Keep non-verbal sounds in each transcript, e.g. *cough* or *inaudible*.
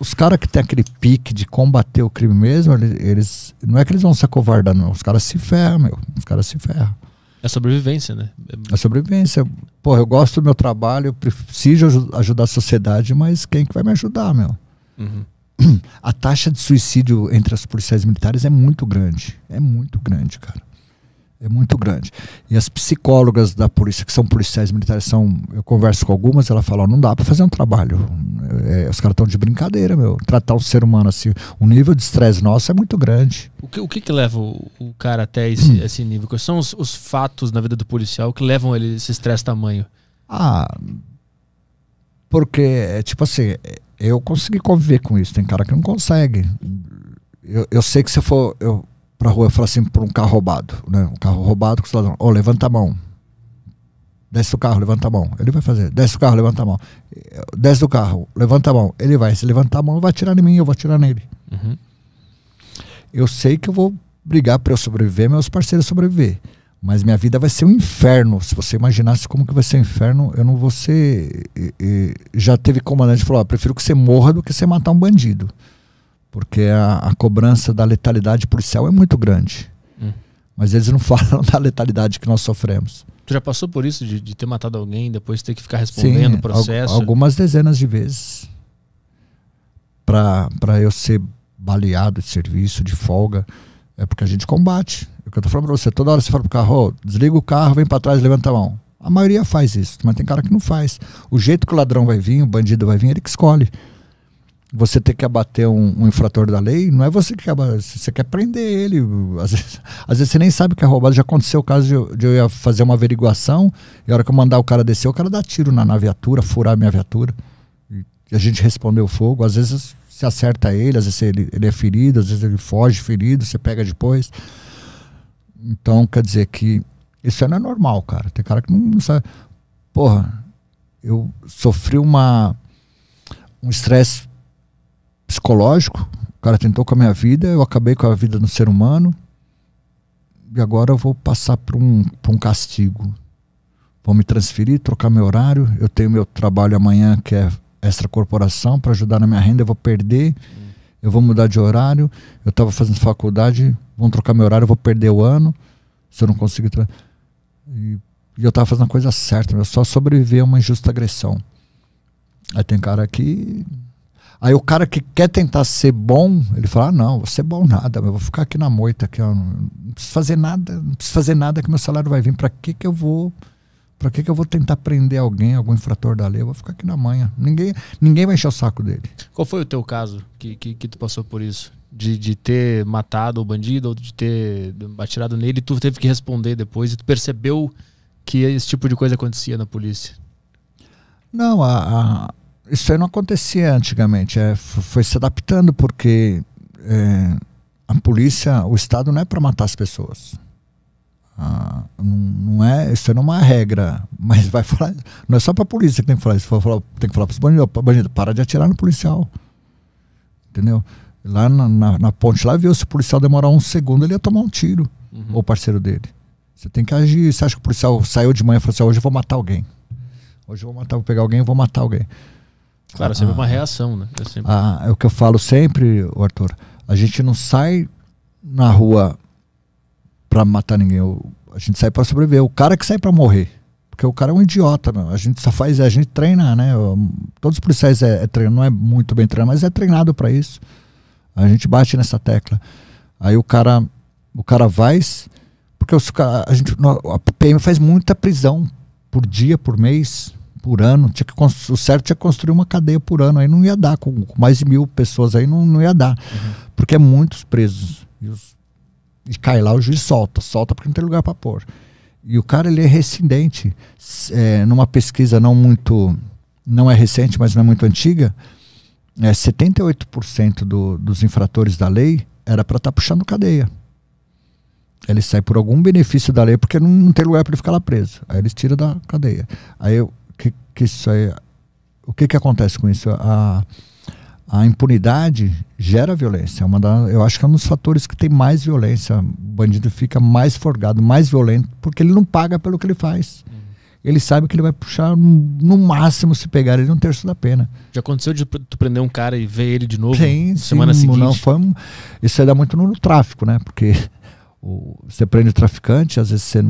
os caras que tem aquele pique de combater o crime mesmo, eles. Não é que eles vão se acovardar, não. Os caras se ferram, meu. Os caras se ferram. É sobrevivência, né? É sobrevivência. Pô, eu gosto do meu trabalho, eu preciso ajudar a sociedade, mas quem que vai me ajudar, meu? Uhum. *clears throat* A taxa de suicídio entre as policiais militares é muito grande. É muito grande, cara é muito grande. E as psicólogas da polícia, que são policiais militares, são, eu converso com algumas, ela fala, não dá para fazer um trabalho. É, é os caras estão de brincadeira, meu. Tratar um ser humano assim, o nível de estresse nosso é muito grande. O que, o que, que leva o, o, cara até esse, *clears throat* esse nível? Quais são os, os, fatos na vida do policial que levam ele esse estresse tamanho? Ah, porque, é, tipo assim, é, eu consegui conviver com isso. Tem cara que não consegue. Eu, eu sei que se eu for... Eu, pra rua e falar assim por um carro roubado, né? Um carro roubado com o cidadão, Ô, oh, levanta a mão. Desce do carro, levanta a mão. Ele vai fazer. Desce do carro, levanta a mão. Desce do carro, levanta a mão. Ele vai. Se levantar a mão, vai atirar em mim, eu vou atirar nele. Uhum. Eu sei que eu vou brigar para eu sobreviver, meus parceiros sobreviver. Mas minha vida vai ser um inferno. Se você imaginasse como que vai ser um inferno, eu não vou ser. E, e, já teve comandante que falou: ah, prefiro que você morra do que você matar um bandido. Porque a, a cobrança da letalidade policial é muito grande. Hum. Mas eles não *laughs* falam da letalidade que nós sofremos. Tu já passou por isso, de, de ter matado alguém e depois ter que ficar respondendo o processo? Al algumas dezenas de vezes. Para eu ser baleado de serviço, de folga. É porque a gente combate. É o que eu tô falando pra você. Toda hora você fala pro carro, oh, desliga o carro, vem para trás, levanta a mão. A maioria faz isso, mas tem cara que não faz. O jeito que o ladrão vai vir, o bandido vai vir, ele que escolhe você ter que abater um, um, infrator da lei, não é você que abater, você quer prender ele. Às vezes, *laughs* às vezes você nem sabe que é roubado. Já aconteceu o caso de eu, de eu fazer uma averiguação e a hora que eu mandar o cara descer, o cara dá tiro na, na viatura, furar a minha viatura. E a gente respondeu fogo. Às vezes você acerta ele, às vezes ele, ele é ferido, às vezes ele foge ferido, você pega depois. Então, quer dizer que isso não é normal, cara. Tem cara que não, não sabe. Porra, eu sofri uma, um estresse psicológico. O cara tentou com a minha vida, eu acabei com a vida do ser humano. E agora eu vou passar por um, por um castigo. Vão me transferir, trocar meu horário. Eu tenho meu trabalho amanhã, que é extra corporação, para ajudar na minha renda. Eu vou perder, eu vou mudar de horário. Eu estava fazendo faculdade, vão trocar meu horário, eu vou perder o ano. Se eu não conseguir. E, e, eu estava fazendo a coisa certa, eu só sobreviver a é uma injusta agressão. Aí tem cara que Aí o cara que quer tentar ser bom, ele fala: ah, não, vou ser é bom nada, eu vou ficar aqui na moita, aqui não, não preciso fazer nada, não preciso fazer nada que meu salário vai vir. Para que que eu vou? Para que que eu vou tentar prender alguém, algum infrator da lei? Eu vou ficar aqui na manha. Ninguém, ninguém vai encher o saco dele. Qual foi o teu caso que, que, que tu passou por isso? De, de ter matado o bandido ou de ter atirado nele e tu teve que responder depois e tu percebeu que esse tipo de coisa acontecia na polícia? Não, a, a isso aí não acontecia antigamente. É, foi se adaptando porque é, a polícia, o Estado não é para matar as pessoas. Ah, não, é, isso aí não é uma regra, *laughs* mas vai falar, não é só para a polícia que tem que falar isso, tem que falar para os bandidos, bandido, para de atirar no policial, entendeu? Lá na, na, na ponte lá viu, se o policial demorar um segundo ele ia tomar um tiro, uhum. ou parceiro dele. Você tem que agir, você acha que o policial saiu de manhã e falou assim, hoje eu vou matar alguém, hoje eu vou matar, vou pegar alguém e vou matar alguém. Claro, é sempre ah, uma reação, né? É, sempre... ah, é o que eu falo sempre, Arthur. A gente não sai na rua para matar ninguém. A gente sai para sobreviver. O cara que sai para morrer. Porque o cara é um idiota. A gente só faz, a gente treina, né? Todos os policiais é, é treinado, não é muito bem treinado, mas é treinado para isso. A gente bate nessa tecla. Aí o cara, o cara vai, porque os, a, gente, a PM faz muita prisão por dia, por mês por ano. Tinha que o certo tinha que construir uma cadeia por ano. Aí não ia dar, com, com mais de mil pessoas aí não, não ia dar. Uhum. Porque é muitos presos. E, os, e cai lá, o juiz solta. Solta porque não tem lugar para pôr. E o cara, ele é rescindente. É, numa pesquisa não muito... Não é recente, mas não é muito antiga. É, 78% do, dos infratores da lei era para estar tá puxando cadeia. Ele sai por algum benefício da lei, porque não, não tem lugar para ele ficar lá preso. Aí eles tiram da cadeia. Aí eu, que, que isso é, o que, que acontece com isso? A, a impunidade gera violência. É uma da, eu acho que é um dos fatores que tem mais violência. O bandido fica mais forgado, mais violento, porque ele não paga pelo que ele faz. Uhum. Ele sabe que ele vai puxar, no máximo, se pegar ele, um terço da pena. Já aconteceu de tu prender um cara e ver ele de novo sim, semana sim, seguinte? Não, foi um, isso aí dá muito no, no tráfico, né? Porque *laughs* o, você prende o traficante, às vezes você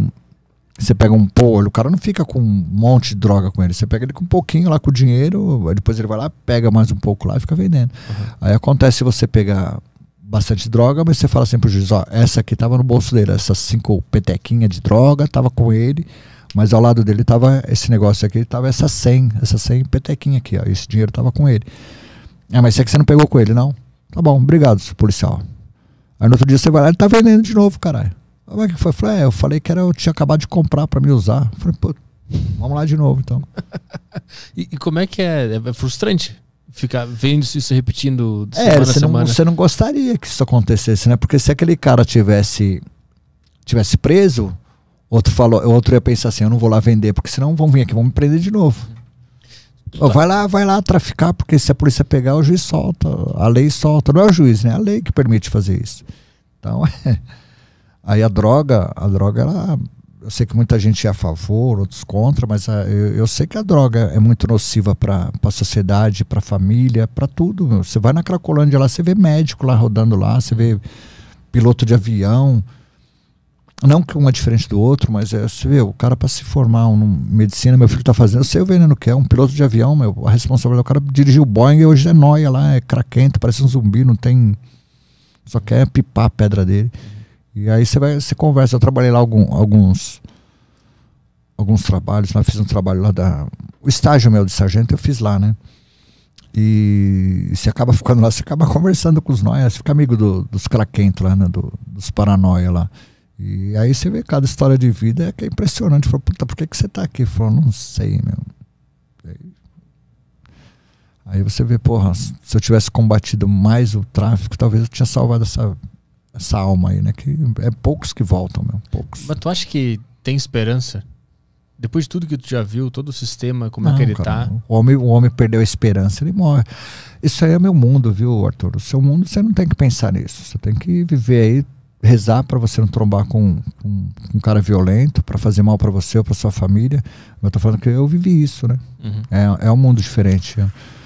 você pega um pôr, o cara não fica com um monte de droga com ele. Você pega ele com um pouquinho lá com o dinheiro, depois ele vai lá, pega mais um pouco lá e fica vendendo. Uhum. Aí acontece se você pegar bastante droga, mas você fala assim pro juiz, ó, essa aqui tava no bolso dele, essas cinco petequinhas de droga tava com ele, mas ao lado dele tava esse negócio aqui, tava essas 100, essas 100 petequinha aqui, ó, esse dinheiro tava com ele. É, mas isso que você não pegou com ele, não? Tá bom, obrigado, policial. Aí no outro dia você vai lá, ele tá vendendo de novo, caralho. Como é que foi? Eu falei, é, eu falei que era, eu tinha acabado de comprar para me usar. falei, pô, vamos lá de novo então. *laughs* e, e, como é que é? É, é frustrante? Ficar vendo isso repetindo é, semana é, você semana. Não, você não gostaria que isso acontecesse, né? Porque se aquele cara tivesse, tivesse preso, outro, falou, outro ia pensar assim, eu não vou lá vender, porque senão vão vir aqui, vão me prender de novo. Tá. Vai lá, vai lá traficar, porque se a polícia pegar, o juiz solta, a lei solta. Não é o juiz, né? É a lei que permite fazer isso. Então, *laughs* é... Aí a droga, a droga, ela, eu sei que muita gente é a favor, outros contra, mas a, ah, eu, eu, sei que a droga é muito nociva para a sociedade, para a família, para tudo. Meu. Você vai na Cracolândia lá, você vê médico lá rodando lá, você vê piloto de avião. Não que um é diferente do outro, mas é, você vê, o cara para se formar em um, medicina, meu filho está fazendo, eu sei o veneno né, que é, um piloto de avião, meu, a responsabilidade, o cara dirigiu o Boeing e hoje é nóia lá, é craquento, parece um zumbi, não tem. Só quer pipar a pedra dele. E aí você vai, você conversa. Eu trabalhei lá algum, alguns alguns trabalhos, lá fiz um trabalho lá da o estágio meu de sargento eu fiz lá, né? E você acaba ficando lá, você acaba conversando com os você fica amigo do, dos craquentos lá, né? Do, dos paranoia lá. E aí você vê cada história de vida é que é impressionante. Fala, puta, por que, que você tá aqui? Falou, não sei, meu. Aí você vê, porra, se eu tivesse combatido mais o tráfico, talvez eu tinha salvado essa essa alma aí, né? Que é poucos que voltam, meu. Poucos. Mas tu acha que tem esperança? Depois de tudo que tu já viu, todo o sistema, como não, é que ele cara, tá. O homem, o homem perdeu a esperança, ele morre. Isso aí é meu mundo, viu, Arthur? O seu mundo, você não tem que pensar nisso. Você tem que viver aí, rezar para você não trombar com, com, com um cara violento, para fazer mal para você ou para sua família. Eu tô falando que eu vivi isso, né? Uhum. É, é um mundo diferente. É.